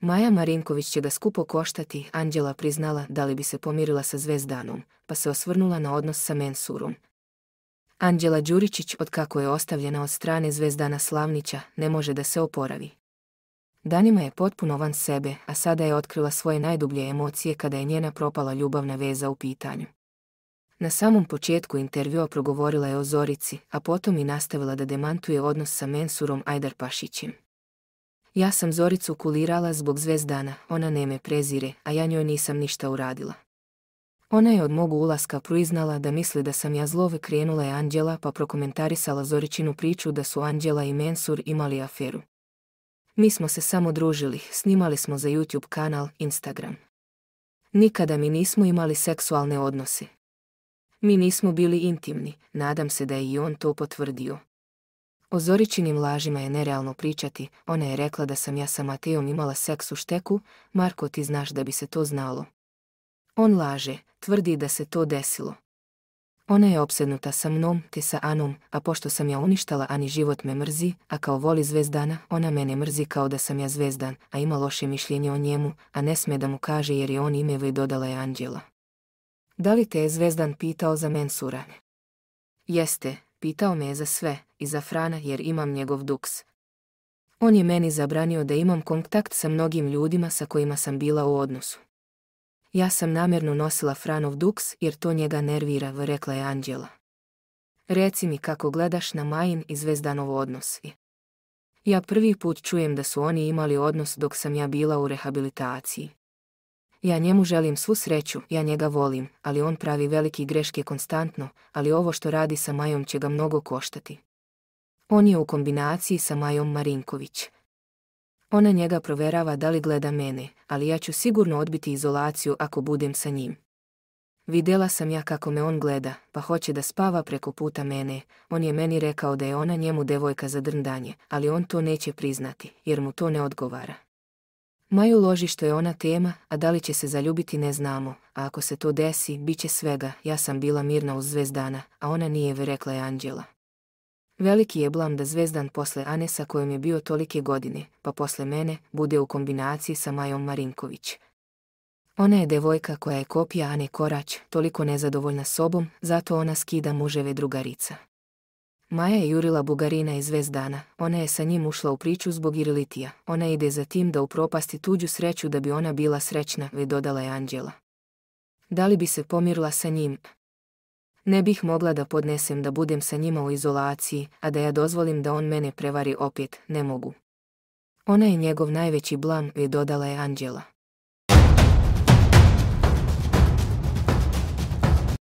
Maja Marinković će da skupo koštati, Anđela priznala da li bi se pomirila sa Zvezdanom, pa se osvrnula na odnos sa Mensurom. Anđela Đuričić, od kako je ostavljena od strane Zvezdana Slavnića, ne može da se oporavi. Danima je potpuno van sebe, a sada je otkrila svoje najdublje emocije kada je njena propala ljubavna veza u pitanju. Na samom početku intervjua progovorila je o Zorici, a potom i nastavila da demantuje odnos sa Mensurom Ajdar Pašićem. Ja sam Zoricu kulirala zbog zvezdana, ona ne me prezire, a ja njoj nisam ništa uradila. Ona je od mog ulaska priznala da misli da sam ja zlove krenula je Anđela pa prokomentarisala Zoričinu priču da su Anđela i Mensur imali aferu. Mi smo se samo družili, snimali smo za YouTube kanal, Instagram. Nikada mi nismo imali seksualne odnose. Mi nismo bili intimni, nadam se da je i on to potvrdio. O Zoričinim lažima je nerealno pričati, ona je rekla da sam ja sa Mateom imala seks u šteku, Marko ti znaš da bi se to znalo. On laže, tvrdi da se to desilo. Ona je opsednuta sa mnom te sa Anom, a pošto sam ja uništala Ani život me mrzi, a kao voli zvezdana, ona mene mrzi kao da sam ja zvezdan, a ima loše mišljenje o njemu, a ne sme da mu kaže jer je on ime i dodala je Anđela. Da li te je zvezdan pitao za mensurane? Jeste, Pitao me je za sve, i za Frana jer imam njegov duks. On je meni zabranio da imam kontakt sa mnogim ljudima sa kojima sam bila u odnosu. Ja sam namjerno nosila Franov duks jer to njega nervira, rekla je Anđela. Reci mi kako gledaš na Majin i Zvezdanov odnos. Ja prvi put čujem da su oni imali odnos dok sam ja bila u rehabilitaciji. Ja njemu želim svu sreću, ja njega volim, ali on pravi velike greške konstantno, ali ovo što radi sa Majom će ga mnogo koštati. On je u kombinaciji sa Majom Marinković. Ona njega proverava da li gleda mene, ali ja ću sigurno odbiti izolaciju ako budem sa njim. Videla sam ja kako me on gleda, pa hoće da spava preko puta mene. On je meni rekao da je ona njemu devojka za drndanje, ali on to neće priznati, jer mu to ne odgovara. Maju što je ona tema, a da li će se zaljubiti ne znamo, a ako se to desi, bit će svega, ja sam bila mirna uz Zvezdana, a ona nije, rekla je Anđela. Veliki je blam da Zvezdan posle Anesa kojom je bio tolike godine, pa posle mene, bude u kombinaciji sa Majom Marinković. Ona je devojka koja je kopija Ane Korać, toliko nezadovoljna sobom, zato ona skida muževe drugarica. Maja je jurila Bugarina iz zvezdana, Ona je sa njim ušla u priču zbog Irilitija. Ona ide za tim da upropasti tuđu sreću da bi ona bila srećna, vi dodala je Anđela. Da li bi se pomirila sa njim? Ne bih mogla da podnesem da budem sa njima u izolaciji, a da ja dozvolim da on mene prevari opet, ne mogu. Ona je njegov najveći blam, vi dodala je Anđela.